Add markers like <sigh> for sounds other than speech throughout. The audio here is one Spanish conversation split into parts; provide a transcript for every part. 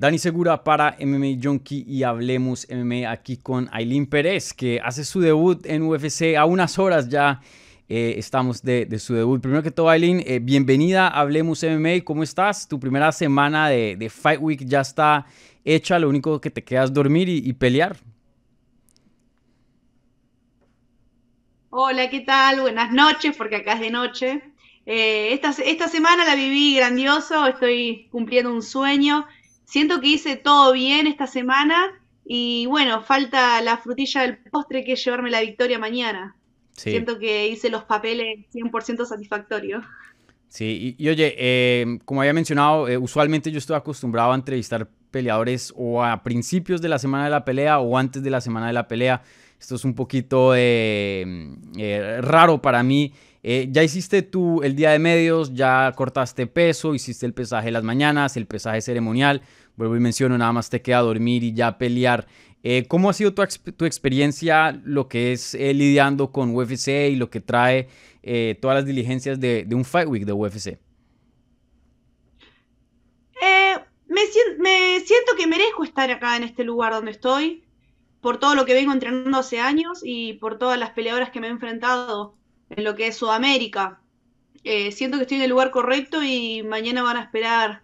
Dani Segura para MMA Junkie y hablemos MMA aquí con Aileen Pérez, que hace su debut en UFC a unas horas ya. Eh, estamos de, su debut. Primero que todo, Aileen, eh, bienvenida a Hablemos MMA. ¿Cómo estás? Tu primera semana de, Fight Week ya está hecha. Lo único que te queda es dormir y, pelear. Hola, ¿qué tal? Buenas noches, porque acá es de noche. Eh, esta, esta semana la viví grandioso. Estoy cumpliendo un sueño siento que hice todo bien esta semana y bueno, falta la frutilla del postre que es llevarme la victoria mañana. Siento que hice los papeles 100% satisfactorios. Sí, y, oye, eh, como había mencionado, eh, usualmente yo estoy acostumbrado a entrevistar peleadores o a principios de la semana de la pelea o antes de la semana de la pelea. Esto es un poquito eh, raro para mí eh, ya hiciste tú el día de medios, ya cortaste peso, hiciste el pesaje de las mañanas, el pesaje ceremonial. Vuelvo y menciono, nada más te queda dormir y ya pelear. Eh, ¿Cómo ha sido tu, experiencia, lo que es eh, lidiando con UFC y lo que trae todas las diligencias de, un Fight Week de UFC? Me, me siento que merezco estar acá en este lugar donde estoy, por todo lo que vengo entrenando hace años y por todas las peleadoras que me he enfrentado en lo que es Sudamérica. Eh, siento que estoy en el lugar correcto y mañana van a esperar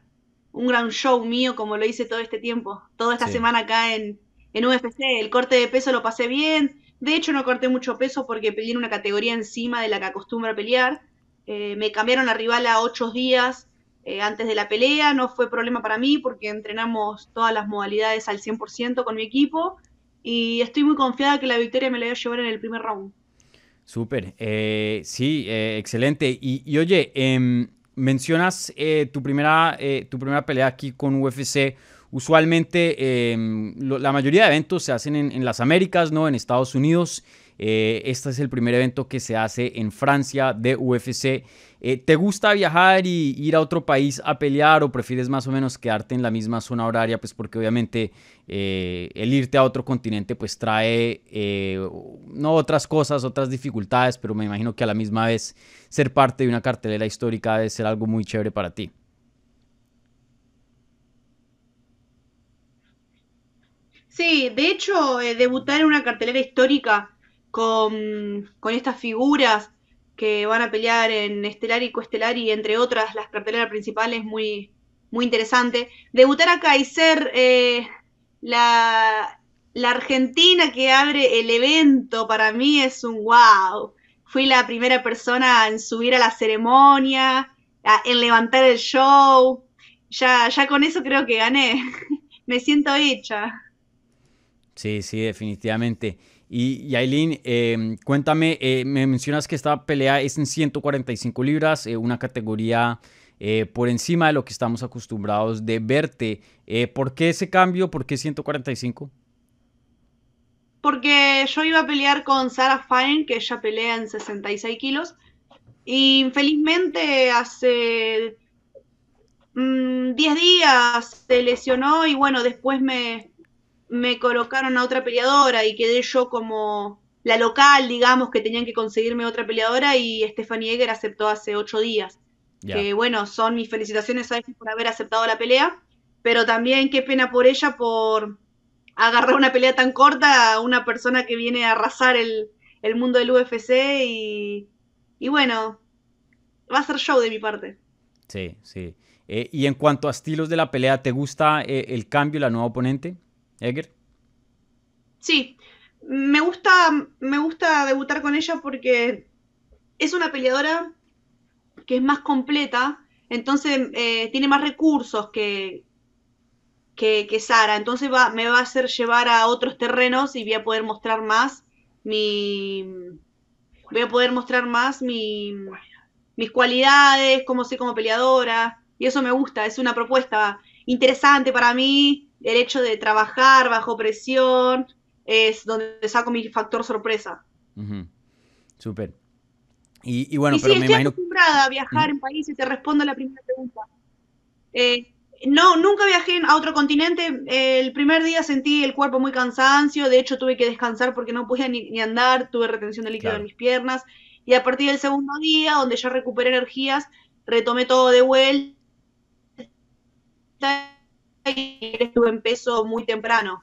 un gran show mío como lo hice todo este tiempo, toda esta semana acá en, en UFC. El corte de peso lo pasé bien. De hecho, no corté mucho peso porque pedí en una categoría encima de la que acostumbro a pelear. Eh, me cambiaron a rival a ocho días eh, antes de la pelea. No fue problema para mí porque entrenamos todas las modalidades al 100% con mi equipo. Y estoy muy confiada que la victoria me la voy a llevar en el primer round. Súper, eh, sí, eh, excelente. Y, y oye, em, mencionas eh, tu, primera, tu primera pelea aquí con UFC. Usualmente em, la mayoría de eventos se hacen en, en, las Américas, ¿no? En Estados Unidos. Eh, este es el primer evento que se hace en Francia de UFC. Eh, ¿Te gusta viajar y ir a otro país a pelear o prefieres más o menos quedarte en la misma zona horaria? Pues porque obviamente eh, el irte a otro continente pues trae no otras cosas, otras dificultades, pero me imagino que a la misma vez ser parte de una cartelera histórica debe ser algo muy chévere para ti. Sí, de hecho, debutar en una cartelera histórica con, estas figuras que van a pelear en Estelar y Coestelar y entre otras las carteleras principales, muy, muy interesante. Debutar acá y ser eh, la, Argentina que abre el evento para mí es un wow. Fui la primera persona en subir a la ceremonia, en levantar el show. Ya, ya con eso creo que gané. <laughs> Me siento hecha. Sí, sí, definitivamente. Y, Yailin, em, cuéntame, eh, me mencionas que esta pelea es en 145 libras, eh, una categoría eh, por encima de lo que estamos acostumbrados de verte. ¿Por qué ese cambio? ¿Por qué 145? Porque yo iba a pelear con Sarah Fine, que ella pelea en 66 kilos. Y infelizmente hace 10 mm, días se lesionó y bueno, después me, me colocaron a otra peleadora y quedé yo como la local, digamos, que tenían que conseguirme otra peleadora y Stephanie Eger aceptó hace ocho días. Que bueno, son mis felicitaciones a ella por haber aceptado la pelea, pero también qué pena por ella por agarrar una pelea tan corta a una persona que viene a arrasar el, mundo del UFC y, bueno, va a ser show de mi parte. Sí, sí. Eh, y en cuanto a estilos de la pelea, ¿te gusta eh, el cambio, la nueva oponente? Eger. Sí, me gusta, me gusta debutar con ella porque es una peleadora que es más completa, entonces eh, tiene más recursos que, que, Sara, entonces me va a hacer llevar a otros terrenos y voy a poder mostrar más mi... Voy a poder mostrar más mi, mis cualidades, cómo sé como peleadora, y eso me gusta, es una propuesta interesante para mí, el hecho de trabajar bajo presión es donde saco mi factor sorpresa. Super. Súper. Y, bueno, pero me estoy acostumbrada a viajar en país en países, te respondo la primera pregunta. Eh, no, nunca viajé a otro continente. El primer día sentí el cuerpo muy cansancio. De hecho, tuve que descansar porque no podía ni, andar. Tuve retención de líquido en mis piernas. Y a partir del segundo día, donde ya recuperé energías, retomé todo de vuelta y estuve en peso muy temprano.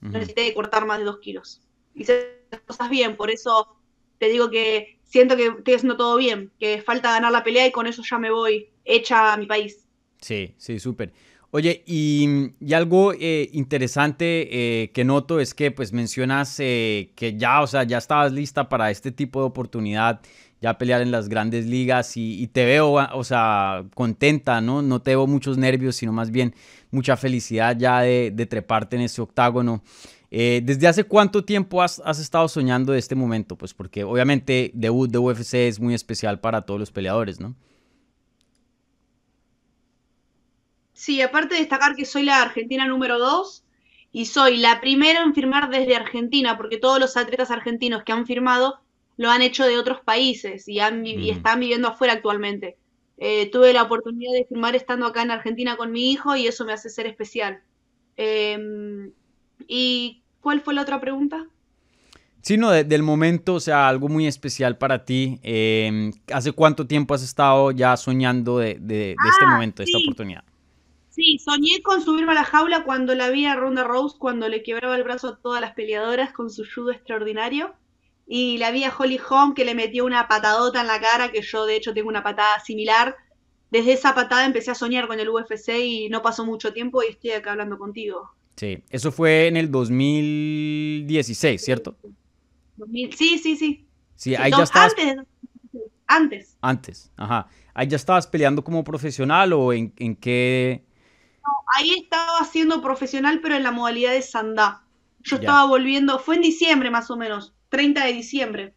necesité cortar más de dos kilos. Hice las cosas bien, por eso te digo que siento que estoy haciendo todo bien, que falta ganar la pelea y con eso ya me voy hecha a mi país. Sí, sí, súper. Oye, y, algo eh, interesante eh, que noto es que pues mencionas eh, que ya, o sea, ya estabas lista para este tipo de oportunidad ya pelear en las grandes ligas y, te veo, ah, o sea, contenta, ¿no? No te veo muchos nervios, sino más bien mucha felicidad ya de, treparte en ese octágono. Eh, ¿Desde hace cuánto tiempo has, estado soñando de este momento? Pues porque obviamente debut de UFC es muy especial para todos los peleadores, ¿no? Sí, aparte de destacar que soy la argentina número dos. y soy la primera en firmar desde Argentina, porque todos los atletas argentinos que han firmado lo han hecho de otros países y, mm. están viviendo afuera actualmente. Eh, tuve la oportunidad de filmar estando acá en Argentina con mi hijo y eso me hace ser especial. Em, ¿Y cuál fue la otra pregunta? Sí, no, del momento, o sea, algo muy especial para ti. Em, ¿Hace cuánto tiempo has estado ya soñando de, este ah, momento, de esta oportunidad? Sí, soñé con subirme a la jaula cuando la vi a Ronda Rose, cuando le quebraba el brazo a todas las peleadoras con su judo extraordinario y la vi Holly Home que le metió una patadota en la cara, que yo de hecho tengo una patada similar. Desde esa patada empecé a soñar con el UFC y no pasó mucho tiempo y estoy acá hablando contigo. Sí, eso fue en el 2016, ¿cierto? Sí, sí, sí. Sí, ahí ya Antes, antes. ajá. Ahí ya estabas peleando como profesional o en, qué... No, ahí estaba siendo profesional, pero en la modalidad de sandá. Yo estaba volviendo, fue en diciembre más o menos 30 de diciembre.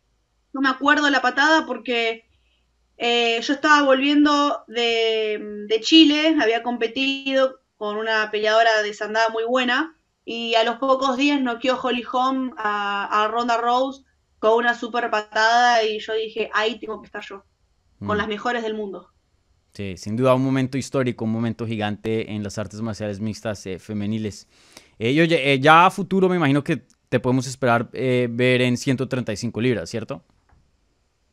No me acuerdo la patada porque eh, yo estaba volviendo de, Chile, había competido con una peleadora de sandada muy buena y a los pocos días noqueó Holly Holm a, Ronda Rose con una super patada y yo dije, ahí tengo que estar yo, con mm. las mejores del mundo. Sí, sin duda un momento histórico, un momento gigante en las artes marciales mixtas eh, femeniles. Eh, yo, ya a futuro me imagino que te podemos esperar eh, ver en 135 libras, ¿cierto?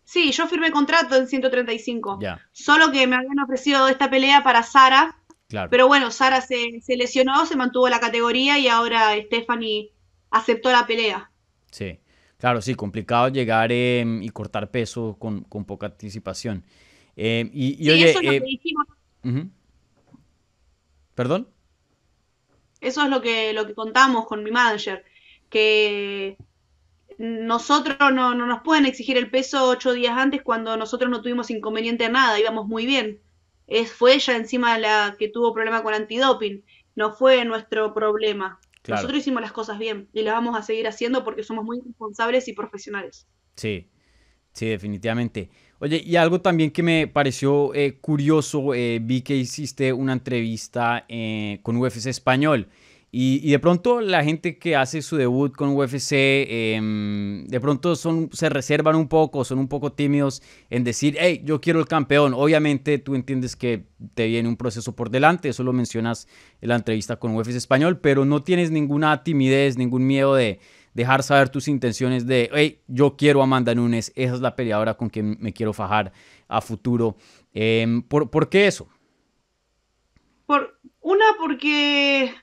Sí, yo firmé contrato en 135. Ya. Solo que me habían ofrecido esta pelea para Sara. Pero bueno, Sara se, lesionó, se mantuvo la categoría y ahora Stephanie aceptó la pelea. Sí, claro, sí, complicado llegar em, y cortar peso con, poca anticipación. Em, y, eso es lo eh, que dijimos. ¿Perdón? Eso es lo que, lo que contamos con mi manager que nosotros no, nos pueden exigir el peso ocho días antes cuando nosotros no tuvimos inconveniente a nada, íbamos muy bien. Es, fue ella encima la que tuvo problema con antidoping, no fue nuestro problema. Nosotros hicimos las cosas bien y las vamos a seguir haciendo porque somos muy responsables y profesionales. Sí, sí, definitivamente. Oye, y algo también que me pareció eh, curioso, eh, vi que hiciste una entrevista eh, con UFC Español. Y, de pronto la gente que hace su debut con UFC, em, de pronto son, se reservan un poco, son un poco tímidos en decir, hey, yo quiero el campeón. Obviamente tú entiendes que te viene un proceso por delante, eso lo mencionas en la entrevista con UFC Español, pero no tienes ninguna timidez, ningún miedo de dejar saber tus intenciones de, hey, yo quiero a Amanda Nunes, esa es la peleadora con quien me quiero fajar a futuro. Em, ¿por, ¿por, qué eso? Por, una, porque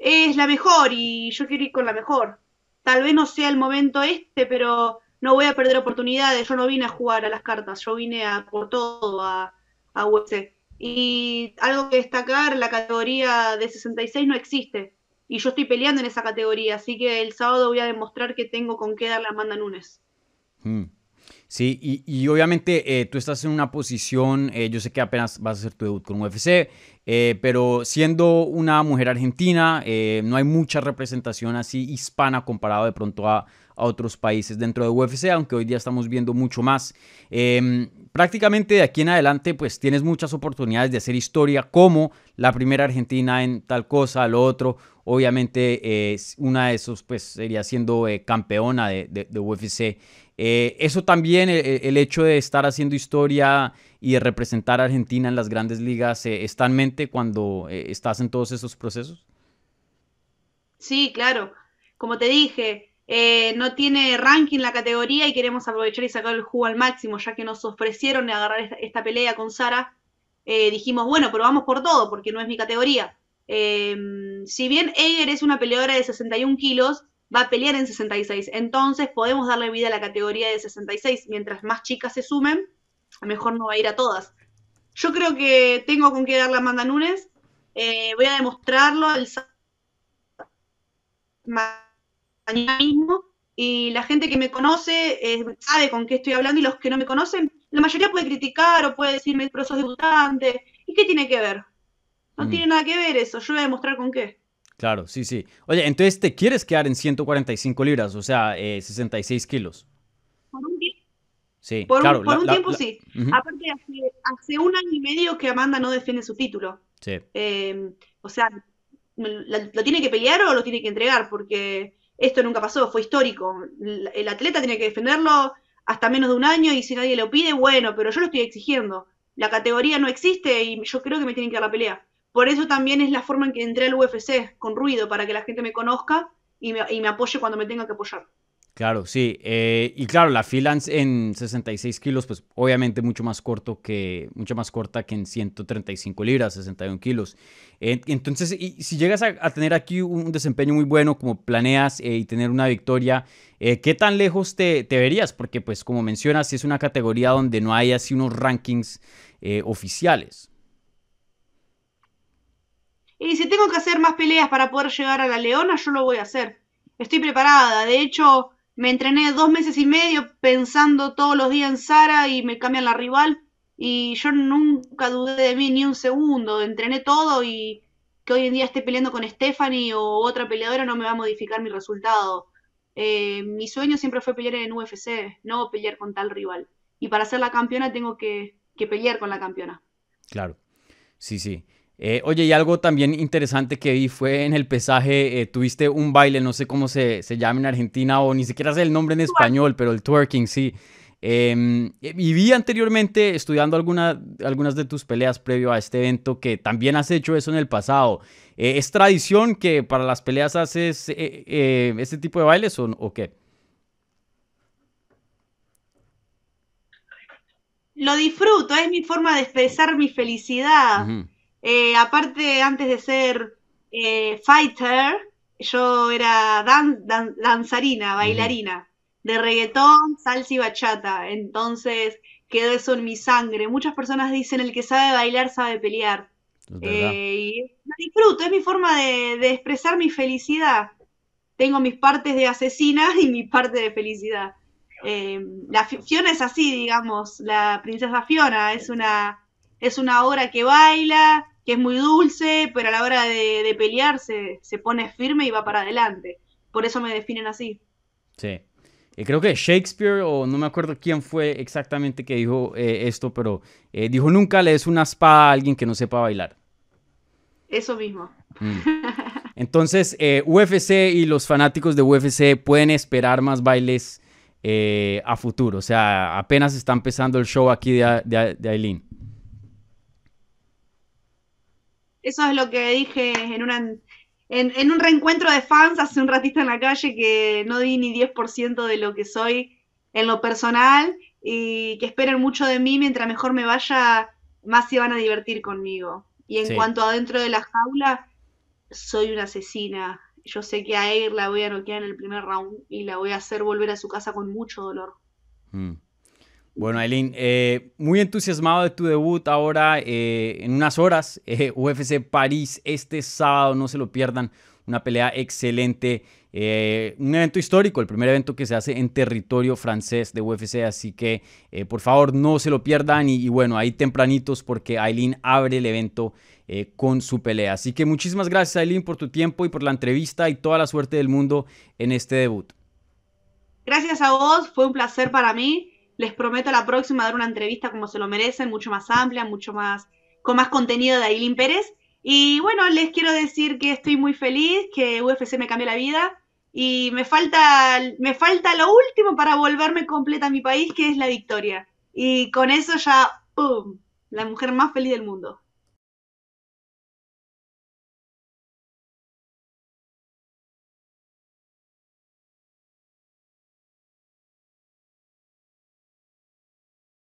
es la mejor y yo quiero ir con la mejor. Tal vez no sea el momento este, pero no voy a perder oportunidades. Yo no vine a jugar a las cartas, yo vine a por todo a, UFC. Y algo que destacar, la categoría de 66 no existe. Y yo estoy peleando en esa categoría, así que el sábado voy a demostrar que tengo con qué dar la manda Nunes. Mm. Sí, y, obviamente eh, tú estás en una posición, eh, yo sé que apenas vas a hacer tu debut con UFC, eh, pero siendo una mujer argentina, eh, no hay mucha representación así hispana comparado de pronto a, otros países dentro de UFC, aunque hoy día estamos viendo mucho más. Em, prácticamente de aquí en adelante, pues tienes muchas oportunidades de hacer historia como la primera Argentina en tal cosa, lo otro. Obviamente, eh, una de esos, pues sería siendo campeona de, UFC. eso también, e, e, el, hecho de estar haciendo historia y representar a Argentina en las grandes ligas eh, está en mente cuando eh, estás en todos esos procesos? Sí, claro. Como te dije, eh, no tiene ranking la categoría y queremos aprovechar y sacar el jugo al máximo, ya que nos ofrecieron agarrar esta, pelea con Sara. dijimos, bueno, pero vamos por todo, porque no es mi categoría. Em, si bien Eger es una peleadora de 61 kilos, va a pelear en 66. Entonces podemos darle vida a la categoría de 66. Mientras más chicas se sumen, mejor no va a ir a todas. Yo creo que tengo con qué dar la manda Nunes. Eh, voy a demostrarlo el mañana mismo. Y la gente que me conoce eh, sabe con qué estoy hablando y los que no me conocen, la mayoría puede criticar o puede decirme, pero sos debutante. ¿Y qué tiene que ver? No tiene nada que ver eso. Yo voy a demostrar con qué. Claro, sí, sí. Oye, entonces te quieres quedar en 145 libras, o sea, 66 eh, kilos. Sí, por un, tiempo sí. Aparte, hace, un año y medio que Amanda no defiende su título. Eh, o sea, ¿lo tiene que pelear o lo tiene que entregar? Porque esto nunca pasó, fue histórico. El atleta tiene que defenderlo hasta menos de un año y si nadie lo pide, bueno, pero yo lo estoy exigiendo. La categoría no existe y yo creo que me tienen que dar la pelea. Por eso también es la forma en que entré al UFC, con ruido, para que la gente me conozca y me apoye cuando me tenga que apoyar. Claro, sí. Eh, y claro, la freelance en 66 kilos, pues obviamente mucho más corto que, mucho más corta que en 135 libras, 61 kilos. Eh, entonces, y, si llegas a, tener aquí un desempeño muy bueno, como planeas, eh, y tener una victoria, ¿qué tan lejos te, verías? Porque, pues, como mencionas, es una categoría donde no hay así unos rankings oficiales. Y si tengo que hacer más peleas para poder llegar a la leona, yo lo voy a hacer. Estoy preparada. De hecho, me entrené dos meses y medio pensando todos los días en Sara y me cambian la rival. Y yo nunca dudé de mí ni un segundo. Entrené todo y que hoy en día esté peleando con Stephanie o otra peleadora no me va a modificar mi resultado. Eh, mi sueño siempre fue pelear en UFC, no pelear con tal rival. Y para ser la campeona tengo que pelear con la campeona. Claro, sí, sí. Eh, oye, y algo también interesante que vi fue en el pesaje, eh, tuviste un baile, no sé cómo se, se, llama en Argentina o ni siquiera sé el nombre en español, pero el twerking, sí. Eh, vi anteriormente, estudiando algunas de tus peleas previo a este evento, que también has hecho eso en el pasado. Eh, ¿Es tradición que para las peleas haces este tipo de bailes o, qué? Lo disfruto, es mi forma de expresar mi felicidad. Eh, aparte, antes de ser eh, fighter, yo era danzarina, bailarina, de reggaetón, salsa y bachata. Entonces quedó eso en mi sangre. Muchas personas dicen, el que sabe bailar sabe pelear. Eh, y disfruto, es mi forma de, expresar mi felicidad. Tengo mis partes de asesina y mi parte de felicidad. la Fiona es así, digamos, la princesa Fiona es una, es una obra que baila, que es muy dulce, pero a la hora de, pelearse, pelear se, pone firme y va para adelante. Por eso me definen así. Sí. Eh, creo que Shakespeare, o no me acuerdo quién fue exactamente que dijo eh, esto, pero eh, dijo nunca le des una espada a alguien que no sepa bailar. Eso mismo. Mm. <laughs> Entonces, UFC y los fanáticos de UFC pueden esperar más bailes a futuro. O sea, apenas está empezando el show aquí de Aileen. Eso es lo que dije en, una, en, un reencuentro de fans hace un ratito en la calle, que no di ni 10% de lo que soy en lo personal y que esperen mucho de mí, mientras mejor me vaya, más se van a divertir conmigo. Y en cuanto adentro de la jaula, soy una asesina. Yo sé que a Air la voy a noquear en el primer round y la voy a hacer volver a su casa con mucho dolor. Mm. Bueno, Aileen, eh, muy entusiasmado de tu debut ahora eh, en unas horas. Eh, UFC <laughs> París este sábado, no se lo pierdan. Una pelea excelente. un evento histórico, el primer evento que se hace en territorio francés de UFC. Así que por favor no se lo pierdan. Y, y bueno, ahí tempranitos porque Aileen abre el evento con su pelea. Así que muchísimas gracias, Aileen, por tu tiempo y por la entrevista y toda la suerte del mundo en este debut. Gracias a vos, fue un placer para mí les prometo la próxima dar una entrevista como se lo merecen, mucho más amplia, mucho más, con más contenido de Aileen Pérez. Y bueno, les quiero decir que estoy muy feliz, que UFC me cambió la vida y me falta, me falta lo último para volverme completa a mi país, que es la victoria. Y con eso ya, ¡pum!, la mujer más feliz del mundo.